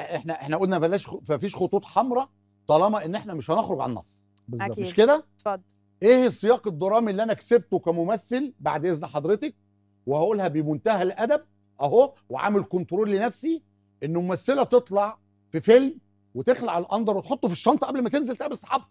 احنا احنا قلنا بلاش مفيش خطوط حمراء طالما ان احنا مش هنخرج عن النص بالظبط مش كده اتفضل ايه السياق الدرامي اللي انا كسبته كممثل بعد اذن حضرتك وهقولها بمنتهى الادب اهو وعامل كنترول لنفسي ان ممثله تطلع في فيلم وتخلع الاندر وتحطه في الشنطه قبل ما تنزل تقابل صحابها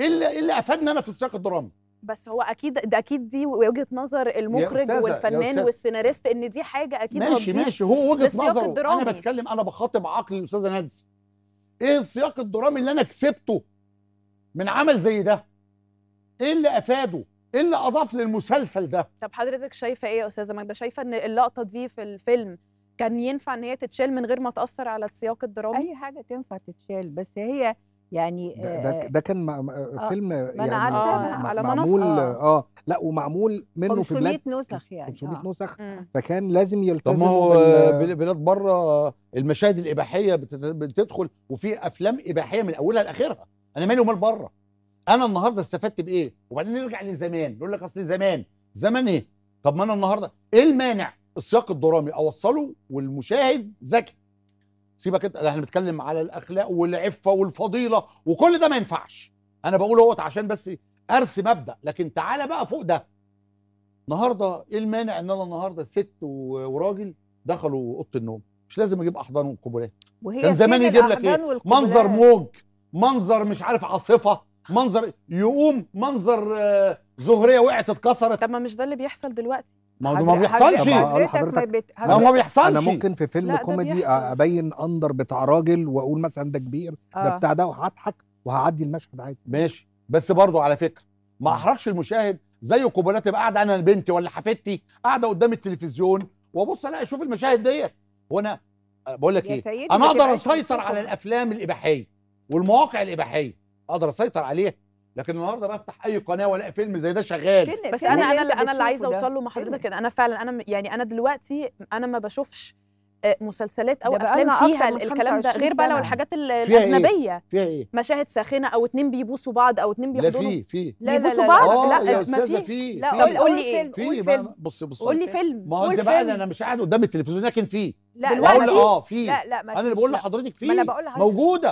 ايه اللي ايه اللي افادني انا في السياق الدرامي بس هو اكيد ده اكيد دي وجهه نظر المخرج والفنان والسيناريست ان دي حاجه اكيد ماشي ماشي هو وجهه نظر انا بتكلم انا بخاطب عقل الاستاذه نادز ايه السياق الدرامي اللي انا كسبته من عمل زي ده ايه اللي افاده ايه اللي اضاف للمسلسل ده طب حضرتك شايفه ايه يا استاذه ماجده شايفه ان اللقطه دي في الفيلم كان ينفع ان هي تتشال من غير ما تاثر على السياق الدرامي اي حاجه تنفع تتشال بس هي يعني ده, ده, كان مع آه، فيلم آه يعني آه على معمول آه, آه لا ومعمول منه في بلاد 500 نسخ يعني 500 آه نسخ فكان لازم يلتزم طب ما هو بلاد بره المشاهد الاباحيه بتدخل وفي افلام اباحيه من اولها لاخرها انا مالي ومال بره انا النهارده استفدت بايه وبعدين نرجع لزمان نقول لك اصل زمان زمان ايه طب ما انا النهارده ايه المانع السياق الدرامي اوصله والمشاهد ذكي سيبك انت احنا بنتكلم على الاخلاق والعفه والفضيله وكل ده ما ينفعش انا بقول اهوت عشان بس ارسم مبدا لكن تعالى بقى فوق ده النهارده ايه المانع ان انا النهارده ست وراجل دخلوا اوضه النوم مش لازم اجيب احضان وكبولات كان زمان يجيب لك ايه والكبولات. منظر موج منظر مش عارف عاصفه منظر يقوم منظر آه، زهريه وقعت اتكسرت طب ما مش ده اللي بيحصل دلوقتي ما هو ما بيحصلش حضرتك ما هو ما بيحصلش انا ممكن في فيلم كوميدي ابين اندر بتاع راجل واقول مثلا ده كبير ده آه. بتاع ده وهضحك وهعدي المشهد عادي ماشي بس برضه على فكره ما احرجش المشاهد زي كوبريه تبقى قاعده انا بنتي ولا حفيدتي قاعده قدام التلفزيون وابص الاقي اشوف المشاهد ديت وانا آه، بقول لك ايه انا اقدر اسيطر على الافلام الاباحيه والمواقع الاباحيه اقدر اسيطر عليها لكن النهارده بفتح اي قناه والاقي فيلم زي ده شغال بس انا انا إيه اللي انا اللي عايزه اوصل له مع حضرتك انا فعلا انا يعني انا دلوقتي انا ما بشوفش آه، مسلسلات او افلام فيها الكلام ده غير بقى لو الحاجات إيه؟ الاجنبيه فيها ايه مشاهد ساخنه او اتنين بيبوسوا بعض او اتنين بيحضنوا لا في في بيبوسوا بعض لا, لا, لا, لا آه، ما في طب قول لي ايه في بص بص قول لي فيلم ما هو ده بقى انا مش قاعد قدام التلفزيون لكن فيه لا دلوقتي اه في لا لا انا اللي بقول لحضرتك فيه موجوده